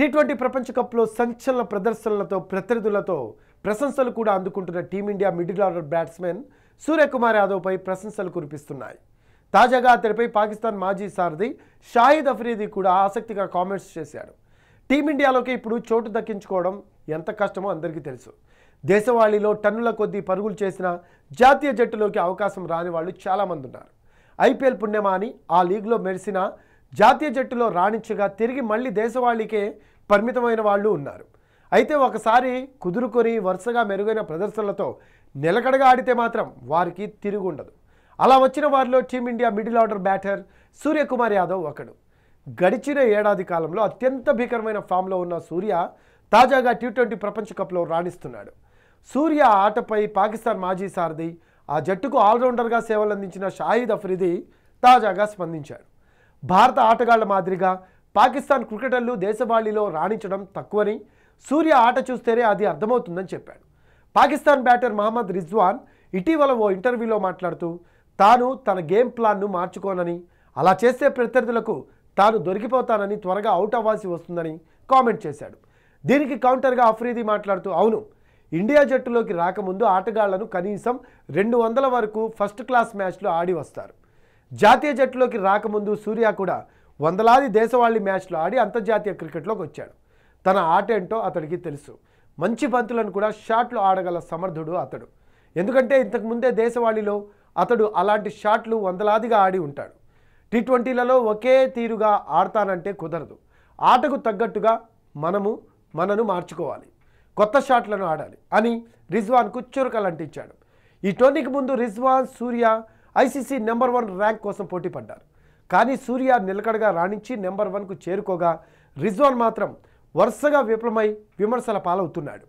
T twenty ప్రపంచ కప్లో సంచలన ప్రదర్శనలతో ప్రత్యర్థులతో ప్రశంసలు కూడా అందుకుంటున్న team India middle order batsmen Suryakumar యాదవ్పై ప్రశంసలు కురిపిస్తున్నాయి తాజాగా అతడిపై పాకిస్తాన్ మాజీ సారథి షాహిద్ అఫ్రీది కూడా ఆసక్తిగా కామెంట్స్ చేశాడు టీమిండియాలోకి ఇప్పుడు చోటు దక్కించుకోవడం ఎంత కష్టమో అందరికీ తెలుసు దేశవాళీలో టన్నుల కొద్దీ పరుగులు చేసిన జాతీయ జట్టులోకి అవకాశం రాని వాళ్ళు చాలామంది ఉన్నారు ఐపీఎల్ పుణ్యమా అని ఆ లీగ్లో మెరిసిన జాతీయ జట్టులో రాణించగా తిరిగి మళ్ళీ దేశవాళికే పరిమితమైన వాళ్ళు ఉన్నారు అయితే ఒకసారి కుదురుకొని వరుసగా మెరుగైన ప్రదర్శనలతో నిలకడగా ఆడితే మాత్రం వారికి తిరుగుండదు అలా వచ్చిన వారిలో team India middle order batter Suryakumar Yadav ఒకడు గడిచిన ఏడాది కాలంలో అత్యంత భీకరమైన ఫామ్లో ఉన్న సూర్య తాజాగా టీ ట్వంటీ ప్రపంచ కప్లో రాణిస్తున్నాడు సూర్య ఆటపై పాకిస్తాన్ మాజీ సారథి ఆ జట్టుకు ఆల్రౌండర్గా సేవలందించిన షాహిద్ అఫ్రిది తాజాగా స్పందించాడు భారత ఆటగాళ్ల మాదిరిగా పాకిస్తాన్ క్రికెటర్లు దేశవాళీలో రాణించడం తక్కువని సూర్య ఆట చూస్తేనే అది అర్థమవుతుందని చెప్పాడు పాకిస్తాన్ బ్యాటర్ మహమ్మద్ రిజ్వాన్ ఇటీవల ఓ ఇంటర్వ్యూలో మాట్లాడుతూ తాను తన గేమ్ ప్లాన్ను మార్చుకోనని అలా చేస్తే ప్రత్యర్థులకు తాను దొరికిపోతానని త్వరగా అవుట్ అవ్వాల్సి వస్తుందని కామెంట్ చేశాడు దీనికి కౌంటర్గా అఫ్రీది మాట్లాడుతూ అవును ఇండియా జట్టులోకి రాకముందు ఆటగాళ్లను కనీసం రెండు వందల వరకు ఫస్ట్ క్లాస్ మ్యాచ్లు ఆడి వస్తారు జాతీయ జట్టులోకి రాకముందు సూర్య కూడా వందలాది దేశవాళీ మ్యాచ్లు ఆడి అంతర్జాతీయ క్రికెట్లోకి వచ్చాడు తన ఆటేంటో అతడికి తెలుసు మంచి బంతులను కూడా షాట్లు ఆడగల సమర్థుడు అతడు ఎందుకంటే ఇంతకుముందే దేశవాళీలో అతడు అలాంటి షాట్లు వందలాదిగా ఆడి ఉంటాడు టీ ట్వంటీలలో ఒకే తీరుగా ఆడతానంటే కుదరదు ఆటకు తగ్గట్టుగా మనము మనను మార్చుకోవాలి కొత్త షాట్లను ఆడాలి అని రిజ్వాన్కు చురకలంటించాడు ఈ టోర్నీకి ముందు Rizwan Surya ICC number one rank కోసం పోటీ పడ్డారు కానీ సూర్య నిలకడగా రాణించి నెంబర్ వన్కు చేరుకోగా రిజ్వాన్ మాత్రం వరుసగా విఫలమై విమర్శల పాలవుతున్నాడు